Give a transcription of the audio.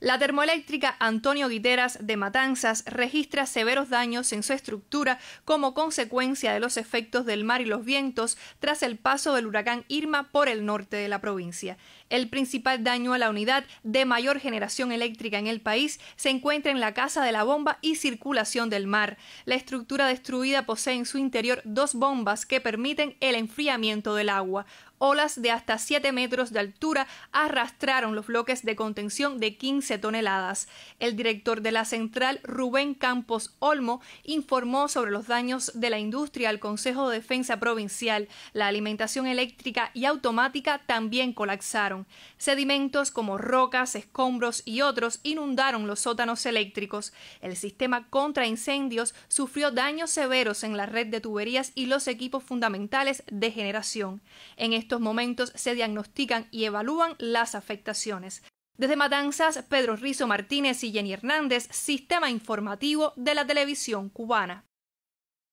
La termoeléctrica Antonio Guiteras de Matanzas registra severos daños en su estructura como consecuencia de los efectos del mar y los vientos tras el paso del huracán Irma por el norte de la provincia. El principal daño a la unidad de mayor generación eléctrica en el país se encuentra en la casa de la bomba y circulación del mar. La estructura destruida posee en su interior dos bombas que permiten el enfriamiento del agua olas de hasta 7 metros de altura arrastraron los bloques de contención de 15 toneladas. El director de la central, Rubén Campos Olmo, informó sobre los daños de la industria al Consejo de Defensa Provincial. La alimentación eléctrica y automática también colapsaron. Sedimentos como rocas, escombros y otros inundaron los sótanos eléctricos. El sistema contra incendios sufrió daños severos en la red de tuberías y los equipos fundamentales de generación. En estos momentos se diagnostican y evalúan las afectaciones. Desde Matanzas, Pedro Rizo Martínez y Jenny Hernández, Sistema Informativo de la Televisión Cubana.